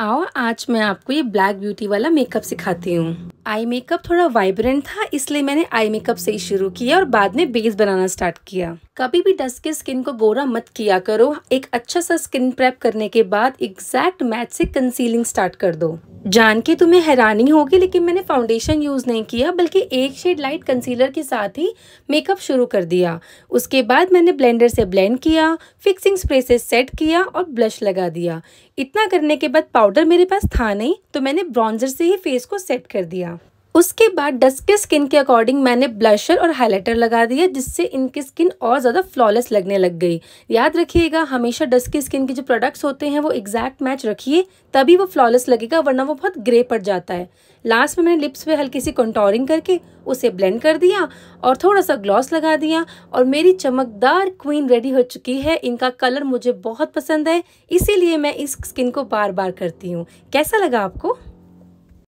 आओ आज मैं आपको ये ब्लैक ब्यूटी वाला मेकअप सिखाती हूँ आई मेकअप थोड़ा वाइब्रेंट था इसलिए मैंने आई मेकअप से ही शुरू किया और बाद में बेस बनाना स्टार्ट किया कभी भी डस्ट के स्किन को गोरा मत किया करो एक अच्छा सा स्किन प्रेप करने के बाद एग्जैक्ट मैच से कंसीलिंग स्टार्ट कर दो जान के तुम्हें हैरानी होगी लेकिन मैंने फाउंडेशन यूज़ नहीं किया बल्कि एक शेड लाइट कंसीलर के साथ ही मेकअप शुरू कर दिया उसके बाद मैंने ब्लेंडर से ब्लेंड किया फिक्सिंग स्प्रे से सेट किया और ब्लश लगा दिया इतना करने के बाद पाउडर मेरे पास था नहीं तो मैंने ब्रॉन्जर से ही फेस को सेट कर दिया उसके बाद डस्ट के स्किन के अकॉर्डिंग मैंने ब्लशर और हाइलाइटर लगा दिया जिससे इनकी स्किन और ज़्यादा फ्लॉलेस लगने लग गई याद रखिएगा हमेशा डस्ट के स्किन के जो प्रोडक्ट्स होते हैं वो एग्जैक्ट मैच रखिए तभी वो फ्लॉलेस लगेगा वरना वो बहुत ग्रे पड़ जाता है लास्ट में मैंने लिप्स पे हल्की सी कंटोरिंग करके उसे ब्लेंड कर दिया और थोड़ा सा ग्लॉस लगा दिया और मेरी चमकदार क्वीन रेडी हो चुकी है इनका कलर मुझे बहुत पसंद है इसीलिए मैं इस स्किन को बार बार करती हूँ कैसा लगा आपको